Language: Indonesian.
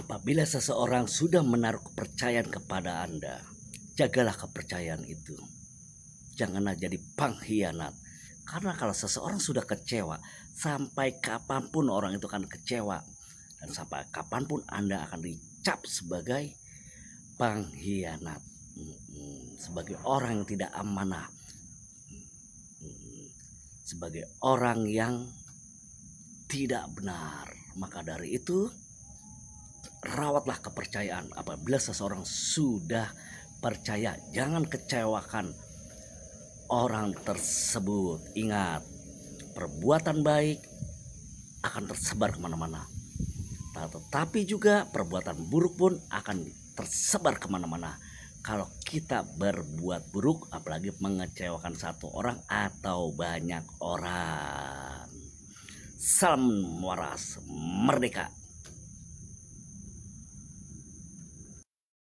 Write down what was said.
Apabila seseorang sudah menaruh kepercayaan kepada Anda, jagalah kepercayaan itu. Janganlah jadi pengkhianat. Karena kalau seseorang sudah kecewa, sampai kapanpun orang itu akan kecewa. Dan sampai kapanpun Anda akan dicap sebagai pengkhianat. Sebagai orang yang tidak amanah. Sebagai orang yang tidak benar. Maka dari itu, rawatlah kepercayaan apabila seseorang sudah percaya jangan kecewakan orang tersebut ingat perbuatan baik akan tersebar kemana-mana tetapi juga perbuatan buruk pun akan tersebar kemana-mana kalau kita berbuat buruk apalagi mengecewakan satu orang atau banyak orang salam waras merdeka